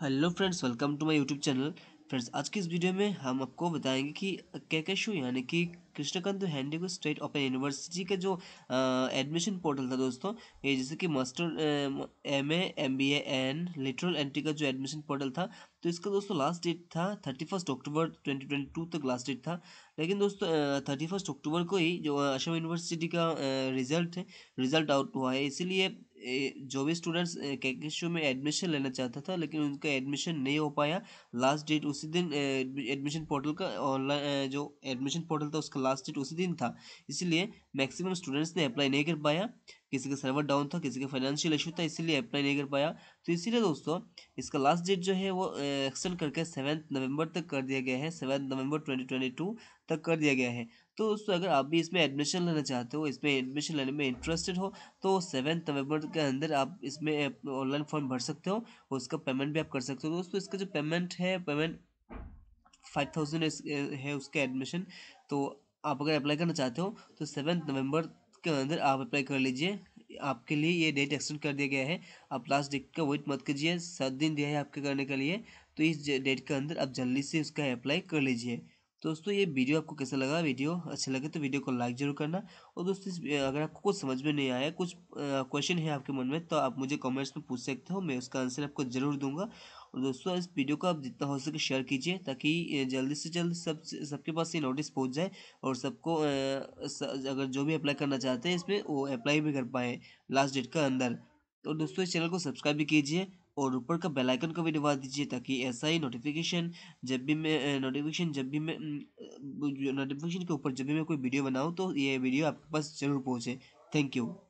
hello friends welcome to my YouTube channel friends आज की इस वीडियो में हम आपको बताएंगे कि कैकेशु यानी कि Krishnakanta Handique state open university का जो एडमिशन पोर्टल था दोस्तों ये जैसे कि master M A M B N lateral entry का जो एडमिशन पोर्टल था तो इसका दोस्तों लास्ट डेट था thirty first October twenty twenty two तक लास्ट डेट था लेकिन दोस्तों थर्टी फर्स्ट अक्टूबर को ही जो असम यूनिवर्सिटी का रिजल्ट है रिजल्ट आउट हुआ है इसीलिए जो भी स्टूडेंट्स के के में एडमिशन लेना चाहता था लेकिन उनका एडमिशन नहीं हो पाया लास्ट डेट उसी दिन एडमिशन पोर्टल का ऑनलाइन जो एडमिशन पोर्टल था उसका लास्ट डेट उसी दिन था इसीलिए मैक्सिमम स्टूडेंट्स ने अप्लाई नहीं कर पाया किसी का सर्वर डाउन था किसी का फाइनेंशियल इशू था इसीलिए अप्लाई नहीं कर पाया तो इसीलिए दोस्तों इसका लास्ट डेट जो है वो एक्सटेंड करके सेवन्थ नवंबर तक कर दिया गया है सेवन्थ नवंबर 2022 तक कर दिया गया है तो दोस्तों अगर आप भी इसमें एडमिशन लेना चाहते हो इसमें एडमिशन लेने में इंटरेस्टेड हो तो सेवन नवंबर के अंदर आप इसमें ऑनलाइन फॉर्म भर सकते हो उसका पेमेंट भी आप कर सकते हो दोस्तों इसका जो पेमेंट है पेमेंट फाइव थाउजेंड है उसका एडमिशन तो आप अगर अप्लाई करना चाहते हो तो सेवन नवंबर के अंदर आप अप्लाई कर लीजिए आपके लिए ये डेट एक्सटेंड कर दिया गया है आप लास्ट डेट का वेट मत कीजिए सात दिन दिया है आपके करने के लिए तो इस डेट के अंदर आप जल्दी से उसका अप्लाई कर लीजिए दोस्तों ये वीडियो आपको कैसा लगा वीडियो अच्छा लगे तो वीडियो को लाइक जरूर करना और दोस्तों अगर आपको कुछ समझ में नहीं आया कुछ क्वेश्चन है आपके मन में तो आप मुझे कमेंट्स में पूछ सकते हो मैं उसका आंसर आपको ज़रूर दूंगा और दोस्तों इस वीडियो को आप जितना हो सके शेयर कीजिए ताकि जल्दी से जल्द सब सबके पास ये नोटिस पहुँच जाए और सबको अगर जो भी अप्लाई करना चाहते हैं इसमें वो अप्लाई भी कर पाए लास्ट डेट के अंदर तो दोस्तों इस चैनल को सब्सक्राइब भी कीजिए और ऊपर का बेल आइकन को भी दबा दीजिए ताकि ऐसा ही नोटिफिकेशन जब भी मैं नोटिफिकेशन जब भी मैं नोटिफिकेशन के ऊपर जब भी मैं कोई वीडियो बनाऊँ तो ये वीडियो आपके पास ज़रूर पहुँचे थैंक यू